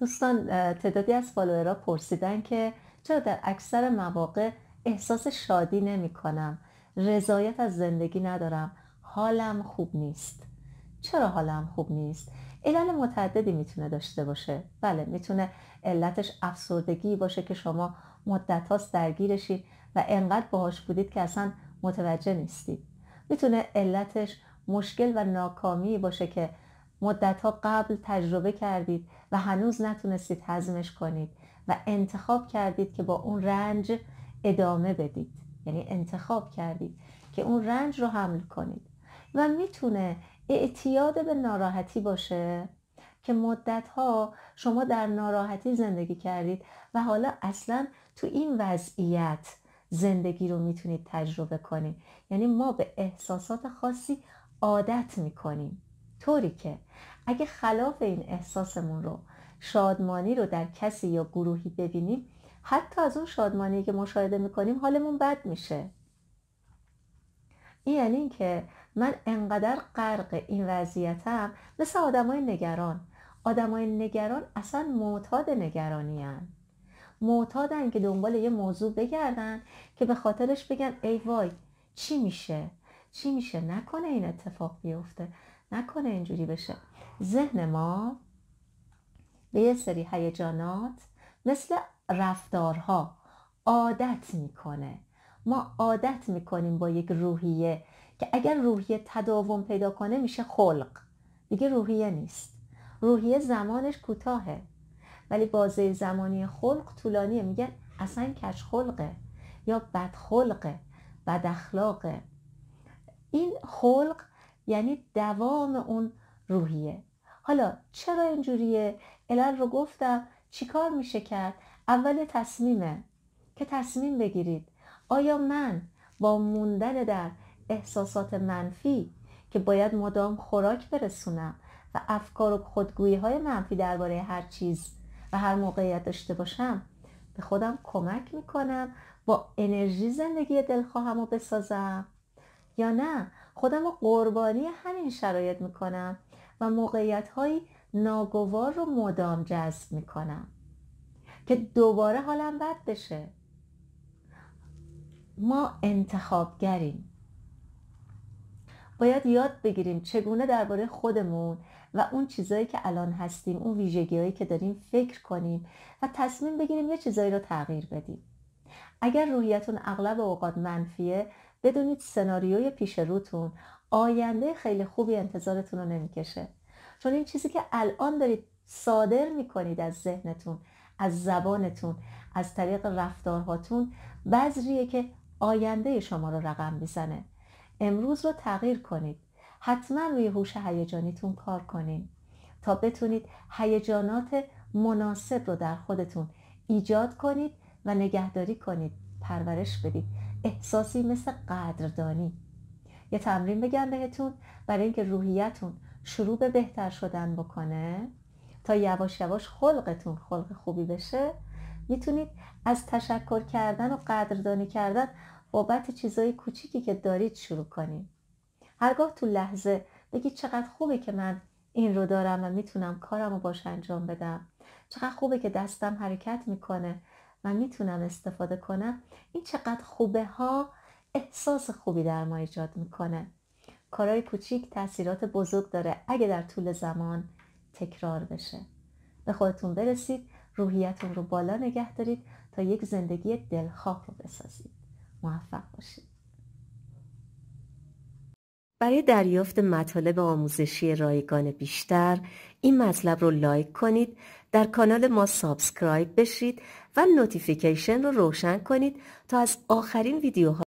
دوستان تعدادی از فالوورها پرسیدن که چرا در اکثر مواقع احساس شادی نمی کنم رضایت از زندگی ندارم حالم خوب نیست چرا حالم خوب نیست علل متعددی میتونه داشته باشه بله میتونه علتش افسردگی باشه که شما مدت هاست درگیرشید و انقدر باهاش بودید که اصلا متوجه نیستید میتونه علتش مشکل و ناکامی باشه که مدتها قبل تجربه کردید و هنوز نتونستید هضمش کنید و انتخاب کردید که با اون رنج ادامه بدید یعنی انتخاب کردید که اون رنج رو حمل کنید و میتونه اعتیاد به ناراحتی باشه که مدت ها شما در ناراحتی زندگی کردید و حالا اصلا تو این وضعیت زندگی رو میتونید تجربه کنید یعنی ما به احساسات خاصی عادت میکنیم طوری که اگه خلاف این احساسمون رو شادمانی رو در کسی یا گروهی ببینیم حتی از اون شادمانی که مشاهده میکنیم حالمون بد میشه این یعنی اینکه من انقدر غرق این وضعیتم مثل آدمای نگران آدمای نگران اصلا معتاد نگرانی هن. معتادن که دنبال یه موضوع بگردن که به خاطرش بگن ای وای چی میشه چی میشه نکنه این اتفاق بیفته نکنه اینجوری بشه ذهن ما به یه سری هیجانات مثل رفتارها عادت میکنه ما عادت میکنیم با یک روحیه که اگر روحیه تداوم پیدا کنه میشه خلق دیگه روحیه نیست روحیه زمانش کوتاهه ولی بازه زمانی خلق طولانیه میگن اصلا کش خلقه یا بد خلقه بد اخلاقه این خلق یعنی دوام اون روحیه حالا چرا اینجوریه علل رو گفتم چیکار میشه کرد اول تصمیمه که تصمیم بگیرید آیا من با موندن در احساسات منفی که باید مدام خوراک برسونم و افکار و خودگویی های منفی درباره هر چیز و هر موقعیت داشته باشم به خودم کمک میکنم با انرژی زندگی دلخواهم رو بسازم یا نه خودم رو قربانی همین شرایط میکنم و موقعیت های ناگوار رو مدام جذب میکنم که دوباره حالم بد بشه ما انتخابگریم باید یاد بگیریم چگونه درباره خودمون و اون چیزایی که الان هستیم اون هایی که داریم فکر کنیم و تصمیم بگیریم یه چیزایی رو تغییر بدیم اگر رویتون اغلب اوقات منفیه بدونید سناریوی پیش روتون آینده خیلی خوبی انتظارتون رو نمیکشه چون این چیزی که الان دارید صادر میکنید از ذهنتون از زبانتون از طریق رفتارهاتون بذریه که آینده شما رو رقم میزنه امروز رو تغییر کنید حتما روی هوش هیجانیتون کار کنید تا بتونید هیجانات مناسب رو در خودتون ایجاد کنید و نگهداری کنید پرورش بدید احساسی مثل قدردانی یه تمرین بگم بهتون برای اینکه روحیتون شروع به بهتر شدن بکنه تا یواش یواش خلقتون خلق خوبی بشه میتونید از تشکر کردن و قدردانی کردن بابت چیزای کوچیکی که دارید شروع کنید هرگاه تو لحظه بگید چقدر خوبه که من این رو دارم و میتونم کارم رو باش انجام بدم چقدر خوبه که دستم حرکت میکنه و میتونم استفاده کنم این چقدر خوبه ها احساس خوبی در ما ایجاد میکنه کارهای کوچیک تاثیرات بزرگ داره اگه در طول زمان تکرار بشه به خودتون برسید روحیتون رو بالا نگه دارید تا یک زندگی دلخواه رو بسازید موفق باشید برای دریافت مطالب آموزشی رایگان بیشتر این مطلب رو لایک کنید در کانال ما سابسکرایب بشید و نوتیفیکیشن رو روشن کنید تا از آخرین ویدیوها